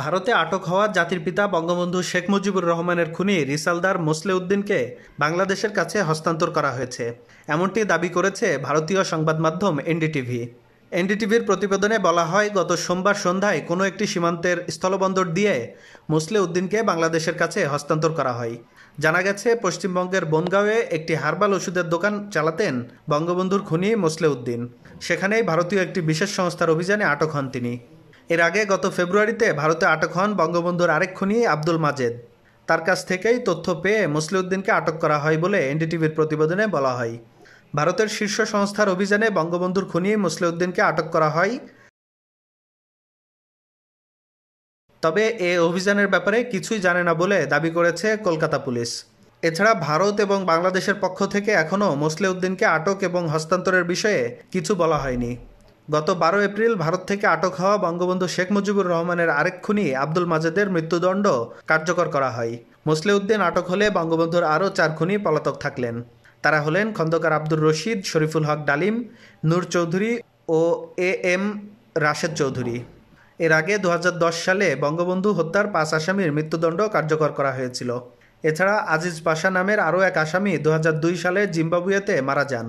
ভারতে আটক হওয়া জাতির পিতা বঙ্গবন্ধু শেখ মুজিবুর রহমানের খুনি রিসালদার উদ্দিনকে বাংলাদেশের কাছে হস্তান্তর করা হয়েছে এমনটি দাবি করেছে ভারতীয় সংবাদ মাধ্যম এনডিটিভি এনডিটিভির প্রতিবেদনে বলা হয় গত সোমবার সন্ধ্যায় কোনো একটি সীমান্তের স্থলবন্দর দিয়ে মুসলে উদ্দিনকে বাংলাদেশের কাছে হস্তান্তর করা হয় জানা গেছে পশ্চিমবঙ্গের বনগাঁওয়ে একটি হার্বাল ওষুধের দোকান চালাতেন বঙ্গবন্ধুর খুনি মুসলে উদ্দিন সেখানেই ভারতীয় একটি বিশেষ সংস্থার অভিযানে আটক হন তিনি এর আগে গত ফেব্রুয়ারিতে ভারতে আটক হন বঙ্গবন্ধুর আরেক খুনি আব্দুল মাজেদ তার কাছ থেকেই তথ্য পেয়ে মুসলিউদ্দিনকে আটক করা হয় বলে এনডিটিভির প্রতিবেদনে বলা হয় ভারতের শীর্ষ সংস্থার অভিযানে বঙ্গবন্ধুর খুনি মুসলিউদ্দিনকে আটক করা হয় তবে এ অভিযানের ব্যাপারে কিছুই জানে না বলে দাবি করেছে কলকাতা পুলিশ এছাড়া ভারত এবং বাংলাদেশের পক্ষ থেকে এখনও মোসলে উদ্দিনকে আটক এবং হস্তান্তরের বিষয়ে কিছু বলা হয়নি গত বারো এপ্রিল ভারত থেকে আটক হওয়া বঙ্গবন্ধু শেখ মুজিবুর রহমানের আরেক খুনি আব্দুল মাজেদের মৃত্যুদণ্ড কার্যকর করা হয় মোসলেউদ্দিন আটক হলে বঙ্গবন্ধুর আরও চার খুনি পলাতক থাকলেন তারা হলেন খন্দকার আব্দুর রশিদ শরীফুল হক ডালিম নূর চৌধুরী ও এ এম রাশেদ চৌধুরী এর আগে দু সালে বঙ্গবন্ধু হত্যার পাঁচ আসামির মৃত্যুদণ্ড কার্যকর করা হয়েছিল এছাড়া আজিজ পাশা নামের আরও এক আসামি দু সালে জিম্বাবুয়েতে মারা যান